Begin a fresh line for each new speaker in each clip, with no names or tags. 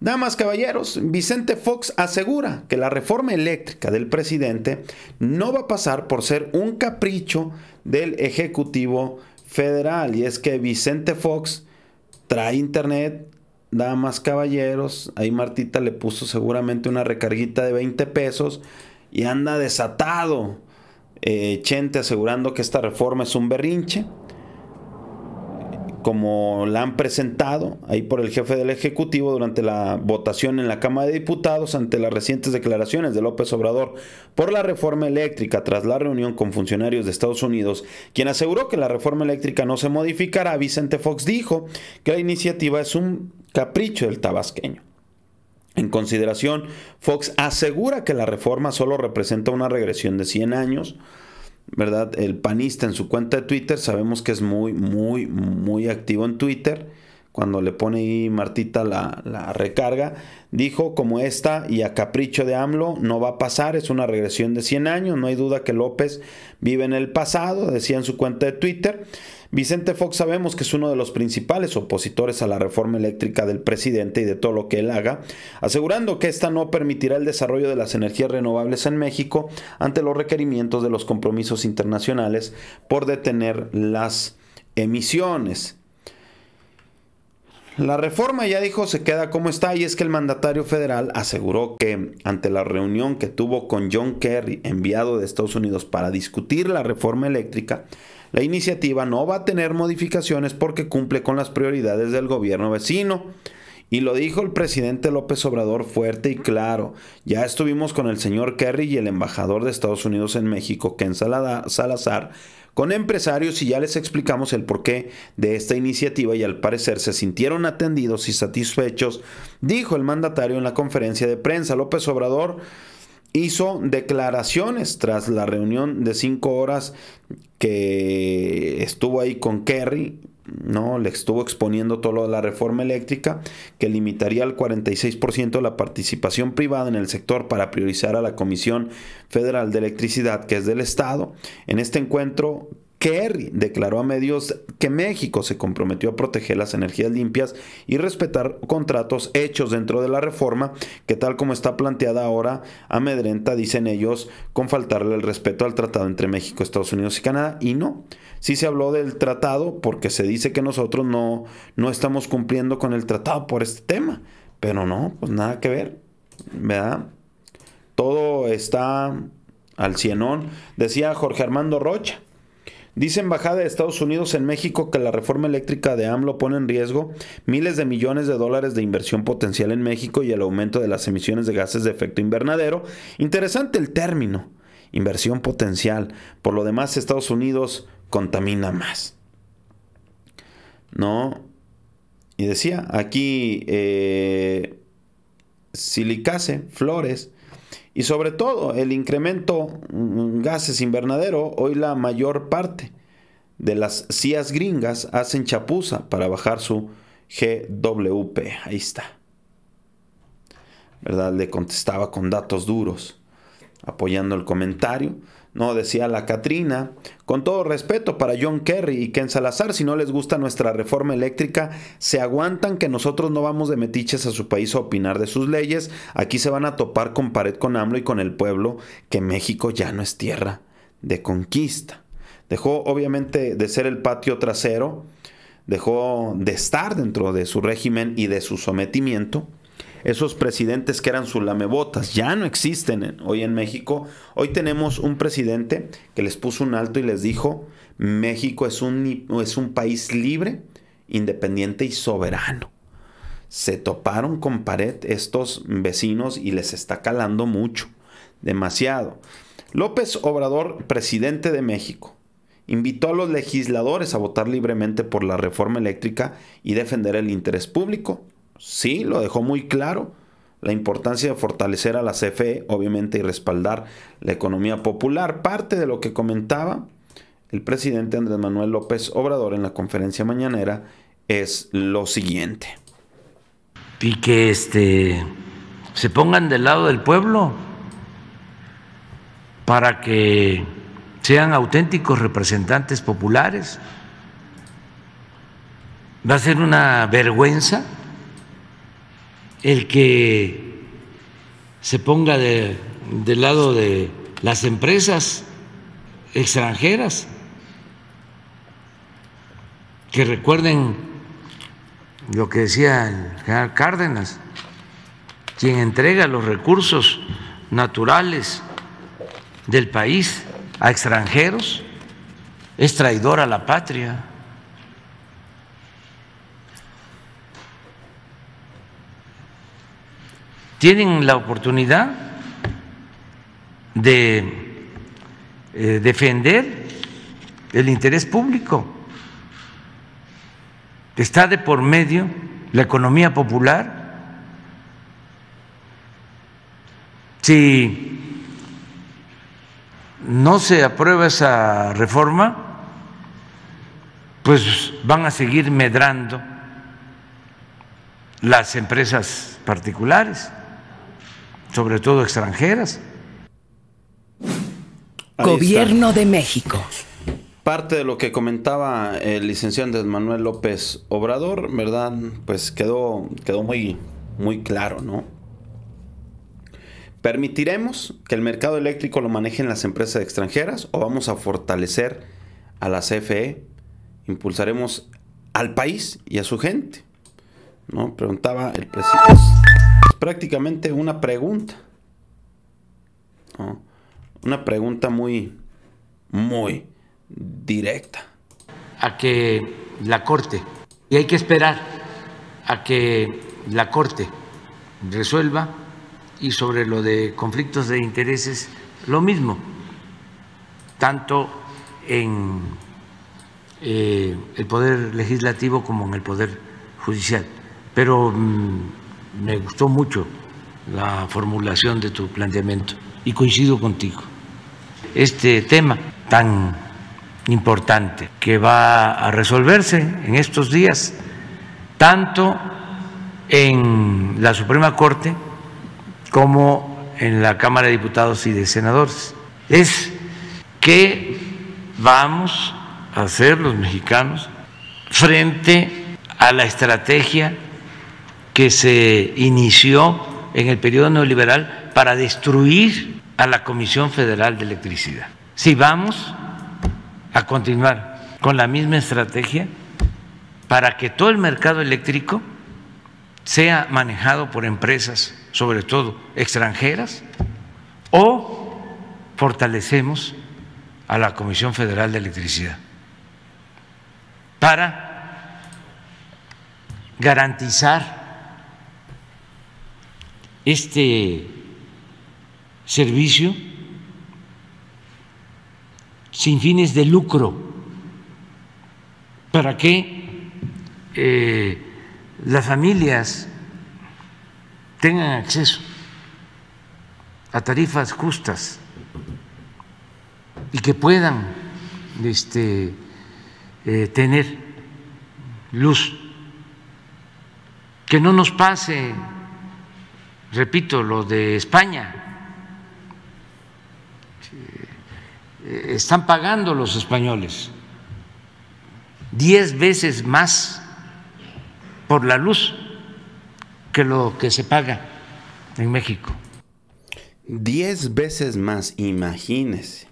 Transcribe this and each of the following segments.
Damas, caballeros, Vicente Fox asegura que la reforma eléctrica del presidente no va a pasar por ser un capricho del Ejecutivo Federal. Y es que Vicente Fox trae internet, damas, caballeros. Ahí Martita le puso seguramente una recarguita de 20 pesos y anda desatado. Eh, Chente asegurando que esta reforma es un berrinche como la han presentado ahí por el jefe del Ejecutivo durante la votación en la Cámara de Diputados ante las recientes declaraciones de López Obrador por la reforma eléctrica tras la reunión con funcionarios de Estados Unidos, quien aseguró que la reforma eléctrica no se modificará, Vicente Fox dijo que la iniciativa es un capricho del tabasqueño. En consideración, Fox asegura que la reforma solo representa una regresión de 100 años, ¿verdad? El panista en su cuenta de Twitter, sabemos que es muy, muy, muy activo en Twitter cuando le pone ahí Martita la, recarga, dijo como esta y a capricho de AMLO no va a pasar, es una regresión de 100 años, no hay duda que López vive en el pasado, decía en su cuenta de Twitter. Vicente Fox sabemos que es uno de los principales opositores a la reforma eléctrica del presidente y de todo lo que él haga, asegurando que esta no permitirá el desarrollo de las energías renovables en México ante los requerimientos de los compromisos internacionales por detener las emisiones. La reforma, ya dijo, se queda como está y es que el mandatario federal aseguró que ante la reunión que tuvo con John Kerry, enviado de Estados Unidos para discutir la reforma eléctrica, la iniciativa no va a tener modificaciones porque cumple con las prioridades del gobierno vecino. Y lo dijo el presidente López Obrador fuerte y claro. Ya estuvimos con el señor Kerry y el embajador de Estados Unidos en México, Ken Salazar, con empresarios y ya les explicamos el porqué de esta iniciativa y al parecer se sintieron atendidos y satisfechos, dijo el mandatario en la conferencia de prensa. López Obrador hizo declaraciones tras la reunión de cinco horas que estuvo ahí con Kerry, ¿no? Le estuvo exponiendo todo lo de la reforma eléctrica que limitaría al 46% la participación privada en el sector para priorizar a la Comisión Federal de Electricidad, que es del Estado. En este encuentro Kerry declaró a medios que México se comprometió a proteger las energías limpias y respetar contratos hechos dentro de la reforma, que tal como está planteada ahora, amedrenta, dicen ellos, con faltarle el respeto al tratado entre México, Estados Unidos y Canadá. Y no, sí se habló del tratado porque se dice que nosotros no, no estamos cumpliendo con el tratado por este tema. Pero no, pues nada que ver, ¿verdad? Todo está al cienón, decía Jorge Armando Rocha Dice Embajada de Estados Unidos en México que la reforma eléctrica de AMLO pone en riesgo miles de millones de dólares de inversión potencial en México y el aumento de las emisiones de gases de efecto invernadero. Interesante el término, inversión potencial. Por lo demás, Estados Unidos contamina más. ¿No? Y decía, aquí eh, Silicase, Flores, y sobre todo, el incremento mm, mm, gases invernadero, hoy la mayor parte de las CIAs gringas hacen chapuza para bajar su GWP. Ahí está. ¿Verdad? Le contestaba con datos duros, apoyando el comentario. No, decía la Catrina. Con todo respeto para John Kerry y Ken Salazar, si no les gusta nuestra reforma eléctrica, se aguantan que nosotros no vamos de metiches a su país a opinar de sus leyes. Aquí se van a topar con pared con AMLO y con el pueblo, que México ya no es tierra de conquista. Dejó obviamente de ser el patio trasero, dejó de estar dentro de su régimen y de su sometimiento esos presidentes que eran sus lamebotas. Ya no existen hoy en México. Hoy tenemos un presidente que les puso un alto y les dijo, México es un, es un país libre, independiente y soberano. Se toparon con pared estos vecinos y les está calando mucho, demasiado. López Obrador, presidente de México, invitó a los legisladores a votar libremente por la reforma eléctrica y defender el interés público. Sí, lo dejó muy claro la importancia de fortalecer a la CFE, obviamente, y respaldar la economía popular. Parte de lo que comentaba el presidente Andrés Manuel López Obrador en la conferencia mañanera es lo siguiente. Y que este se pongan del lado del pueblo para
que sean auténticos representantes populares. Va a ser una vergüenza el que se ponga del lado de las empresas extranjeras, que recuerden lo que decía el general Cárdenas, quien entrega los recursos naturales del país a extranjeros es traidor a la patria. tienen la oportunidad de eh, defender el interés público. Está de por medio la economía popular. Si no se aprueba esa reforma, pues van a seguir medrando las empresas
particulares sobre todo extranjeras. Gobierno
de México.
Parte de lo que comentaba el licenciado Manuel López Obrador, ¿verdad? Pues quedó, quedó muy, muy claro, ¿no? ¿Permitiremos que el mercado eléctrico lo manejen las empresas extranjeras o vamos a fortalecer a la CFE? ¿Impulsaremos al país y a su gente? ¿No? Preguntaba el presidente prácticamente una pregunta. Una pregunta muy, muy directa. A que
la Corte, y hay que esperar a que la Corte resuelva, y sobre lo de conflictos de intereses, lo mismo, tanto en eh, el Poder Legislativo como en el Poder Judicial. Pero. Mm, me gustó mucho la formulación de tu planteamiento y coincido contigo. Este tema tan importante que va a resolverse en estos días, tanto en la Suprema Corte como en la Cámara de Diputados y de Senadores, es que vamos a hacer los mexicanos frente a la estrategia que se inició en el periodo neoliberal para destruir a la Comisión Federal de Electricidad. Si vamos a continuar con la misma estrategia para que todo el mercado eléctrico sea manejado por empresas, sobre todo extranjeras, o fortalecemos a la Comisión Federal de Electricidad para garantizar este servicio sin fines de lucro para que eh, las familias tengan acceso a tarifas justas y que puedan este, eh, tener luz, que no nos pase repito, lo de España. Eh, están pagando los españoles diez veces más por la luz que lo que se paga en México.
Diez veces más, imagínese.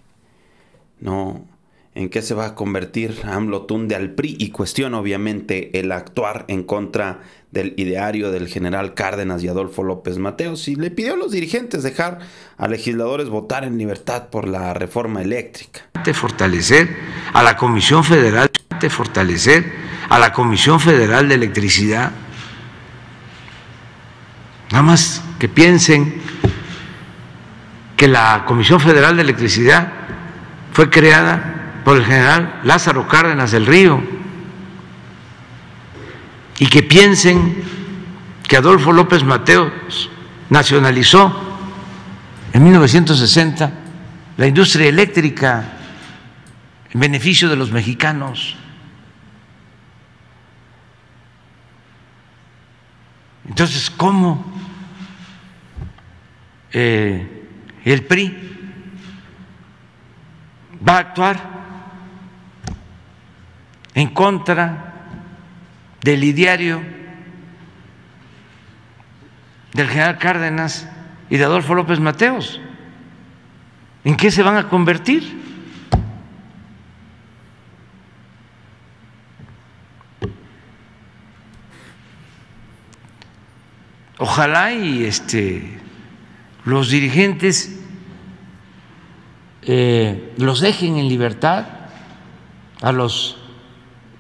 No, ¿en qué se va a convertir AMLO Tunde al PRI? Y cuestiona obviamente el actuar en contra del ideario del general Cárdenas y Adolfo López Mateos y le pidió a los dirigentes dejar a legisladores votar en libertad por la reforma eléctrica.
fortalecer a la Comisión Federal, fortalecer a la Comisión Federal de Electricidad. Nada más que piensen que la Comisión Federal de Electricidad fue creada por el general Lázaro Cárdenas del Río y que piensen que Adolfo López Mateos nacionalizó en 1960 la industria eléctrica en beneficio de los mexicanos. Entonces, ¿cómo eh, el PRI va a actuar en contra del Lidiario, del general Cárdenas y de Adolfo López Mateos. ¿En qué se van a convertir? Ojalá y este, los dirigentes eh, los dejen en libertad a los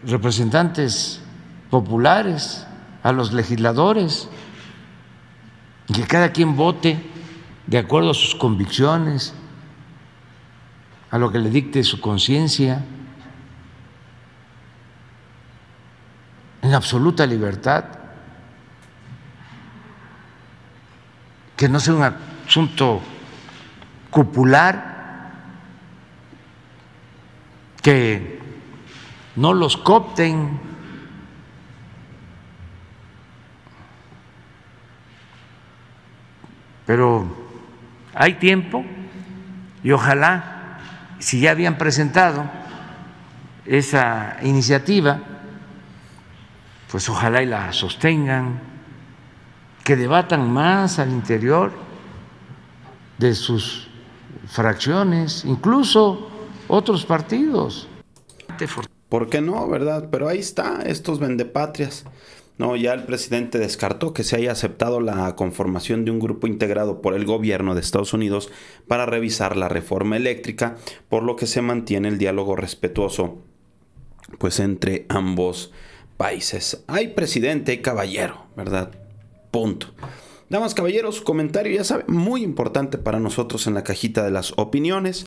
representantes populares, a los legisladores, y que cada quien vote de acuerdo a sus convicciones, a lo que le dicte su conciencia, en absoluta libertad, que no sea un asunto cupular, que no los copten Pero hay tiempo y ojalá, si ya habían presentado esa iniciativa, pues ojalá y la sostengan, que debatan más al interior de sus fracciones, incluso
otros partidos. ¿Por qué no, verdad? Pero ahí está, estos vendepatrias. No, ya el presidente descartó que se haya aceptado la conformación de un grupo integrado por el gobierno de Estados Unidos para revisar la reforma eléctrica, por lo que se mantiene el diálogo respetuoso pues entre ambos países. Hay presidente, y caballero, ¿verdad? Punto. Damas, caballeros, su comentario ya sabe, muy importante para nosotros en la cajita de las opiniones.